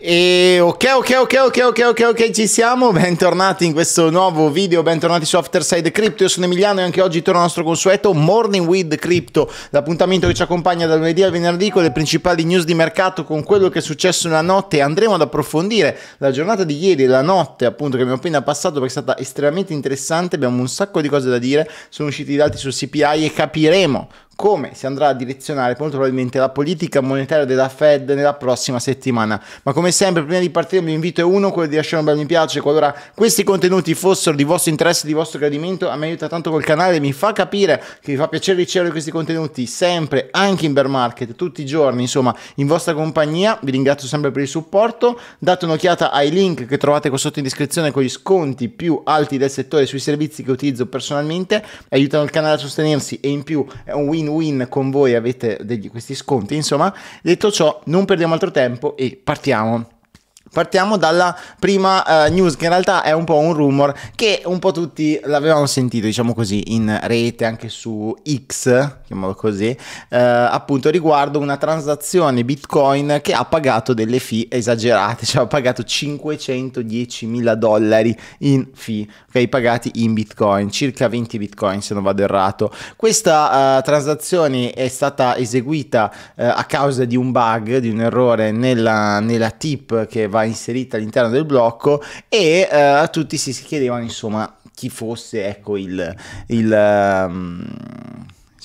E ok, ok, ok, ok, ok, ok, ok, ci siamo, bentornati in questo nuovo video, bentornati su Afterside Crypto, io sono Emiliano e anche oggi torno al nostro consueto Morning with Crypto, l'appuntamento che ci accompagna dal lunedì al venerdì con le principali news di mercato, con quello che è successo nella notte andremo ad approfondire la giornata di ieri, la notte appunto che abbiamo appena passato perché è stata estremamente interessante, abbiamo un sacco di cose da dire, sono usciti i dati sul CPI e capiremo come si andrà a direzionare molto probabilmente la politica monetaria della Fed nella prossima settimana. Ma come sempre, prima di partire, vi invito è uno, quello di lasciare un bel mi piace. Qualora questi contenuti fossero di vostro interesse, di vostro gradimento, a me aiuta tanto col canale, mi fa capire che vi fa piacere ricevere questi contenuti sempre, anche in bear market, tutti i giorni, insomma, in vostra compagnia. Vi ringrazio sempre per il supporto. Date un'occhiata ai link che trovate qua sotto in descrizione con gli sconti più alti del settore sui servizi che utilizzo personalmente. Aiutano il canale a sostenersi e in più è un win win-win con voi avete degli, questi sconti. Insomma, detto ciò, non perdiamo altro tempo e partiamo. Partiamo dalla prima uh, news, che in realtà è un po' un rumor che un po' tutti l'avevamo sentito, diciamo così, in rete, anche su X, chiamiamolo così, uh, appunto riguardo una transazione Bitcoin che ha pagato delle fee esagerate, cioè ha pagato 510 mila dollari in fee, ok, pagati in Bitcoin, circa 20 Bitcoin se non vado errato. Questa uh, transazione è stata eseguita a causa di un bug, di un errore nella, nella tip che va va inserita all'interno del blocco e eh, a tutti si, si chiedevano insomma chi fosse ecco il, il um,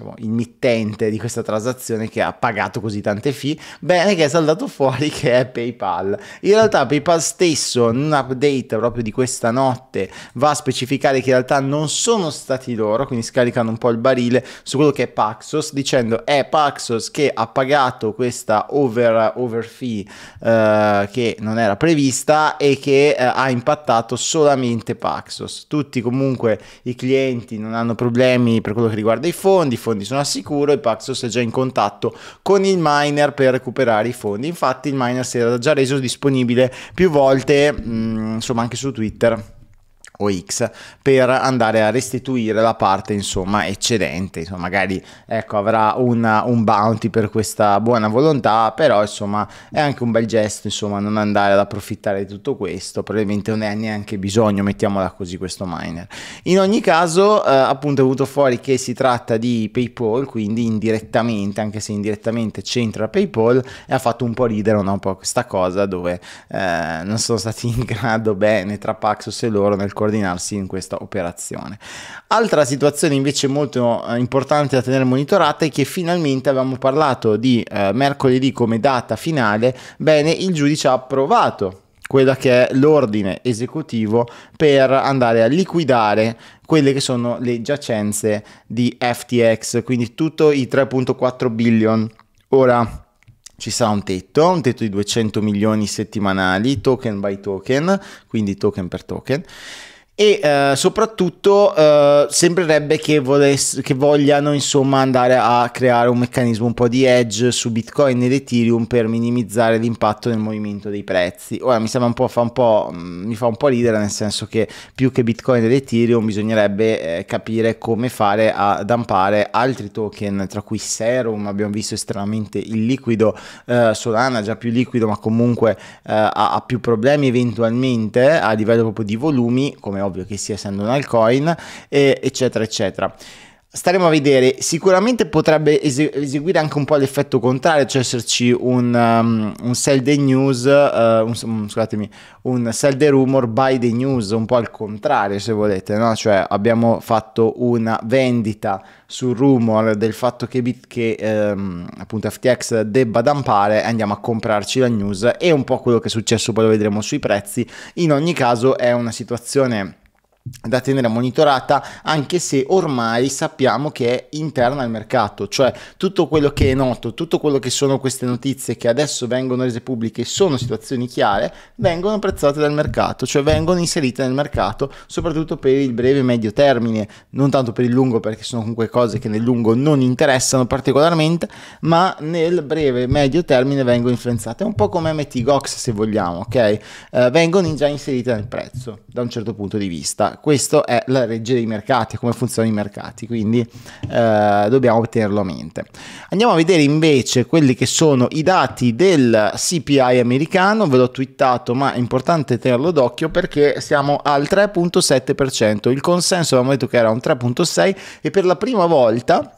diciamo, il mittente di questa transazione che ha pagato così tante fee, bene che è saldato fuori che è PayPal. In realtà PayPal stesso, in un update proprio di questa notte, va a specificare che in realtà non sono stati loro, quindi scaricano un po' il barile su quello che è Paxos, dicendo è Paxos che ha pagato questa over, over fee eh, che non era prevista e che eh, ha impattato solamente Paxos. Tutti comunque i clienti non hanno problemi per quello che riguarda i fondi, fondi fondi sono al sicuro e Paxos è già in contatto con il miner per recuperare i fondi. Infatti il miner si era già reso disponibile più volte, mh, mm, insomma anche su Twitter o X per andare a restituire la parte insomma eccedente insomma magari ecco avrà una, un bounty per questa buona volontà però insomma è anche un bel gesto insomma non andare ad approfittare di tutto questo probabilmente non ne ha neanche bisogno mettiamola così questo miner in ogni caso eh, appunto è venuto fuori che si tratta di paypal quindi indirettamente anche se indirettamente c'entra paypal e ha fatto un po' ridere no? un po' questa cosa dove eh, non sono stati in grado bene tra Paxos e loro nel corso coordinarsi in questa operazione. Altra situazione invece molto eh, importante da tenere monitorata è che finalmente avevamo parlato di eh, mercoledì come data finale, bene, il giudice ha approvato quella che è l'ordine esecutivo per andare a liquidare quelle che sono le giacenze di FTX, quindi tutto i 3.4 billion. Ora ci sarà un tetto, un tetto di 200 milioni settimanali, token by token, quindi token per token e eh, soprattutto eh, sembrerebbe che, voless- che vogliano insomma andare a creare un meccanismo un po' di edge su Bitcoin ed Ethereum per minimizzare l'impatto nel movimento dei prezzi. Ora mi sembra un po', fa un po', mm, mi fa un po' ridere nel senso che più che Bitcoin ed Ethereum bisognerebbe eh, capire come fare a dampare altri token, tra cui Serum, abbiamo visto estremamente il liquido, eh, Solana già più liquido ma comunque eh, ha, ha più problemi eventualmente a livello proprio di volumi come ovvio ovvio che sia essendo un altcoin, eccetera, eccetera. Staremo a vedere, sicuramente potrebbe eseguire anche un po' l'effetto contrario, cioè esserci un, um, un sell the news, uh, un, mm, scusatemi, un sell the rumor by the news, un po' al contrario se volete, no? cioè abbiamo fatto una vendita sul rumor del fatto che, bit, che um, appunto FTX debba dampare e andiamo a comprarci la news è un po' quello che è successo poi lo vedremo sui prezzi, in ogni caso è una situazione da tenere monitorata anche se ormai sappiamo che è interna al mercato cioè tutto quello che è noto tutto quello che sono queste notizie che adesso vengono rese pubbliche sono situazioni chiare vengono prezzate dal mercato cioè vengono inserite nel mercato soprattutto per il breve e medio termine non tanto per il lungo perché sono comunque cose che nel lungo non interessano particolarmente ma nel breve e medio termine vengono influenzate un po' come MTGOX se vogliamo ok eh, vengono già inserite nel prezzo da un certo punto di vista ma questa è la legge dei mercati, come funzionano i mercati, quindi eh, dobbiamo tenerlo a mente. Andiamo a vedere invece quelli che sono i dati del CPI americano, ve l'ho twittato, ma è importante tenerlo d'occhio perché siamo al 3.7%, il consenso avevamo detto che era un 3.6 e per la prima volta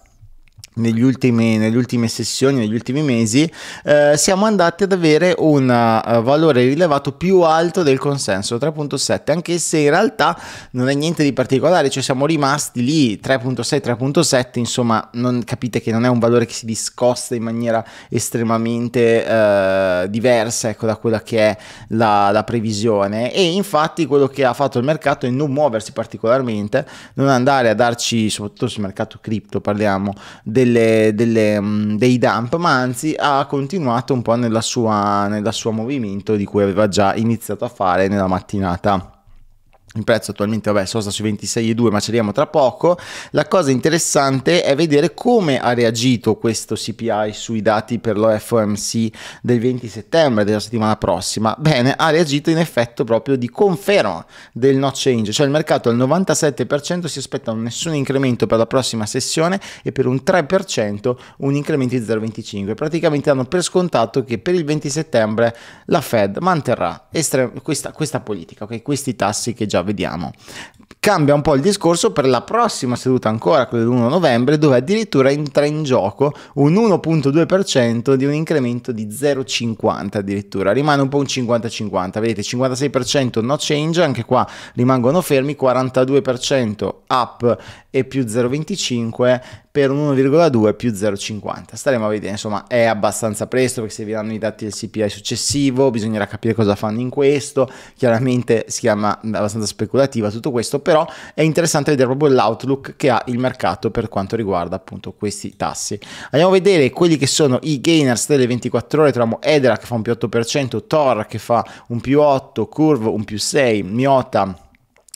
negli ultimi, nelle ultime sessioni, negli ultimi mesi, eh, siamo andati ad avere un eh, valore rilevato più alto del consenso, 3.7, anche se in realtà non è niente di particolare, cioè siamo rimasti lì 3.6, 3.7, insomma non, capite che non è un valore che si discosta in maniera estremamente uh, diversa ecco, da quella che è la, la, previsione e infatti quello che ha fatto il mercato è non muoversi particolarmente, non andare a darci, soprattutto sul mercato cripto parliamo, del delle, delle, mm, dei dump, ma anzi ha continuato un po' nel suo movimento di cui aveva già iniziato a fare nella mattinata il prezzo attualmente vabbè sosta sui 26,2 ma ci arriviamo tra poco la cosa interessante è vedere come ha reagito questo CPI sui dati per l'OFMC del 20 settembre della settimana prossima bene ha reagito in effetto proprio di conferma del no change cioè il mercato al 97% si aspetta un nessun incremento per la prossima sessione e per un 3% un incremento di 0,25 praticamente hanno per scontato che per il 20 settembre la Fed manterrà questa, questa politica ok questi tassi che già vediamo. Cambia un po' il discorso per la prossima seduta ancora, quella dell'1 novembre, dove addirittura entra in gioco un 1.2% di un incremento di 0,50 addirittura. Rimane un po' un 50-50, vedete 56% no change, anche qua rimangono fermi, 42% up e più 0,25 per un 1,2 più 0,50. Staremo a vedere, insomma è abbastanza presto perché serviranno i dati del CPI successivo, bisognerà capire cosa fanno in questo, chiaramente si chiama abbastanza speculativa tutto questo, però è interessante vedere proprio l'outlook che ha il mercato per quanto riguarda appunto questi tassi. Andiamo a vedere quelli che sono i gainers delle 24 ore, troviamo Edra che fa un più 8%, Tor che fa un più 8, Curve un più 6, Miota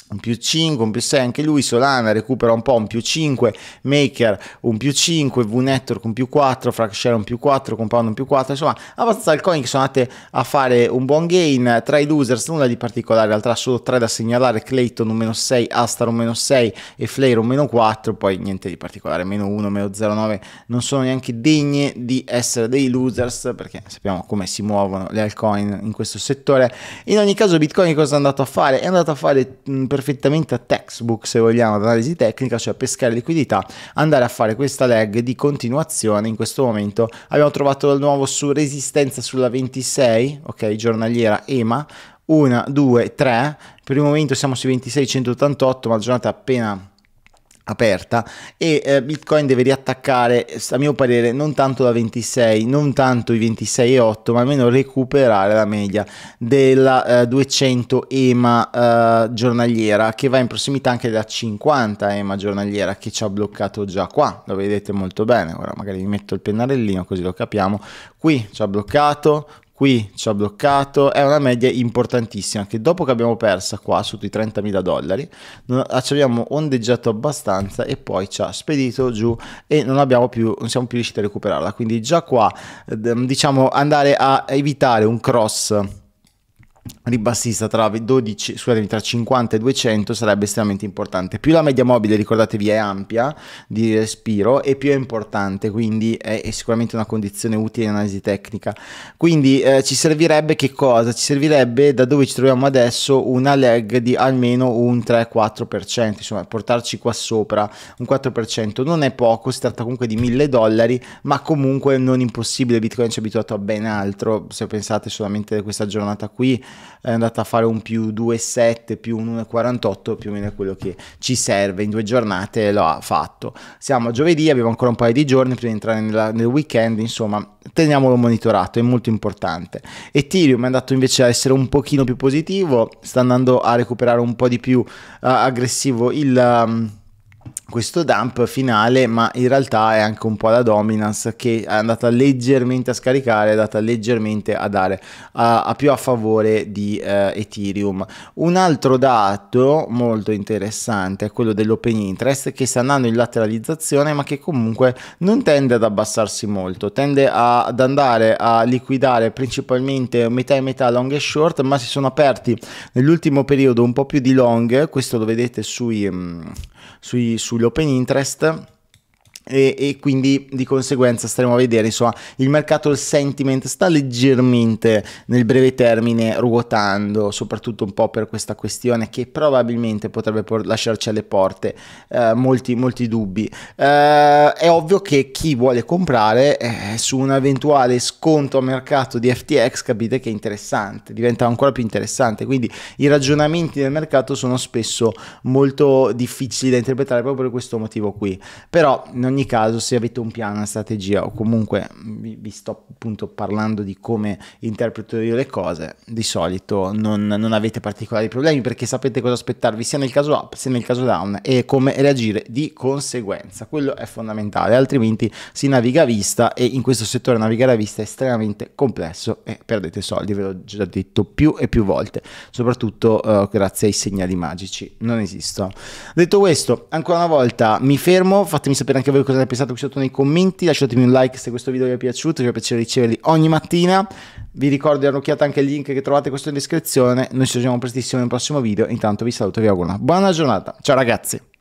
un più 5, un più 6, anche lui Solana recupera un po', un più 5, Maker un più 5, VNetwork un più 4, Fracshare un più 4, Compound un più 4, insomma abbastanza altcoin che sono andate a fare un buon gain, tra i losers nulla di particolare, in realtà solo 3 da segnalare, Clayton un meno 6, Astar un meno 6 e Flare un meno 4, poi niente di particolare, meno 1, meno 0,9 non sono neanche degne di essere dei losers perché sappiamo come si muovono le altcoin in questo settore, in ogni caso Bitcoin cosa è andato a fare? È andato a fare... Mh, perfettamente a textbook se vogliamo, ad analisi tecnica, cioè pescare liquidità, andare a fare questa leg di continuazione in questo momento. Abbiamo trovato dal nuovo su resistenza sulla 26, ok, giornaliera EMA, 1, 2, 3, per il momento siamo sui 26 188 ma la giornata è appena aperta e eh, Bitcoin deve riattaccare a mio parere non tanto da 26 non tanto i 26,8 ma almeno recuperare la media della eh, 200 EMA eh, giornaliera che va in prossimità anche della 50 EMA giornaliera che ci ha bloccato già qua lo vedete molto bene ora magari vi metto il pennarellino così lo capiamo qui ci ha bloccato qui ci ha bloccato, è una media importantissima che dopo che abbiamo persa qua sotto i 30.000 dollari ci abbiamo ondeggiato abbastanza e poi ci ha spedito giù e non, abbiamo più, non siamo più riusciti a recuperarla, quindi già qua ehm, diciamo andare a evitare un cross ribassista tra, 12, scusatemi, tra 50 e 200 sarebbe estremamente importante. Più la media mobile, ricordatevi, è ampia di respiro e più è importante, quindi è, è sicuramente una condizione utile in analisi tecnica. Quindi eh, ci servirebbe che cosa? Ci servirebbe da dove ci troviamo adesso una lag di almeno un 3-4%, insomma portarci qua sopra un 4% non è poco, si tratta comunque di 1000 dollari, ma comunque non impossibile, Bitcoin ci è abituato a ben altro, se pensate solamente a questa giornata qui è andata a fare un più 2,7 più un 1,48 più o meno è quello che ci serve in due giornate lo ha fatto siamo a giovedì abbiamo ancora un paio di giorni prima di entrare nella, nel weekend insomma teniamolo monitorato è molto importante Ethereum è andato invece a essere un pochino più positivo sta andando a recuperare un po' di più uh, aggressivo il um, questo dump finale, ma in realtà è anche un po' la dominance che è andata leggermente a scaricare, è andata leggermente a dare a, a più a favore di eh, Ethereum. Un altro dato molto interessante è quello dell'open interest che sta andando in lateralizzazione, ma che comunque non tende ad abbassarsi molto, tende a, ad andare a liquidare principalmente metà e metà long e short, ma si sono aperti nell'ultimo periodo un po' più di long, questo lo vedete sui, mm, sui, sui sull'open interest e, e, quindi di conseguenza staremo a vedere insomma il mercato il sentiment sta leggermente nel breve termine ruotando soprattutto un po' per questa questione che probabilmente potrebbe lasciarci alle porte eh, molti molti dubbi eh, è ovvio che chi vuole comprare eh, su un eventuale sconto a mercato di FTX capite che è interessante diventa ancora più interessante quindi i ragionamenti del mercato sono spesso molto difficili da interpretare proprio per questo motivo qui però non ogni caso, se avete un piano, una strategia o comunque vi, vi sto appunto parlando di come interpreto io le cose, di solito non, non, avete particolari problemi perché sapete cosa aspettarvi sia nel caso up sia nel caso down e come reagire di conseguenza. Quello è fondamentale, altrimenti si naviga a vista e in questo settore navigare a vista è estremamente complesso e perdete soldi, ve l'ho già detto più e più volte, soprattutto uh, grazie ai segnali magici. Non esistono. Detto questo, ancora una volta mi fermo, fatemi sapere anche voi cosa ne pensate qui sotto nei commenti, lasciatemi un like se questo video vi è piaciuto, vi è piacere riceverli ogni mattina. Vi ricordo di dare un'occhiata anche al link che trovate questo in descrizione. Noi ci vediamo prestissimo nel prossimo video, intanto vi saluto e vi auguro una buona giornata. Ciao ragazzi!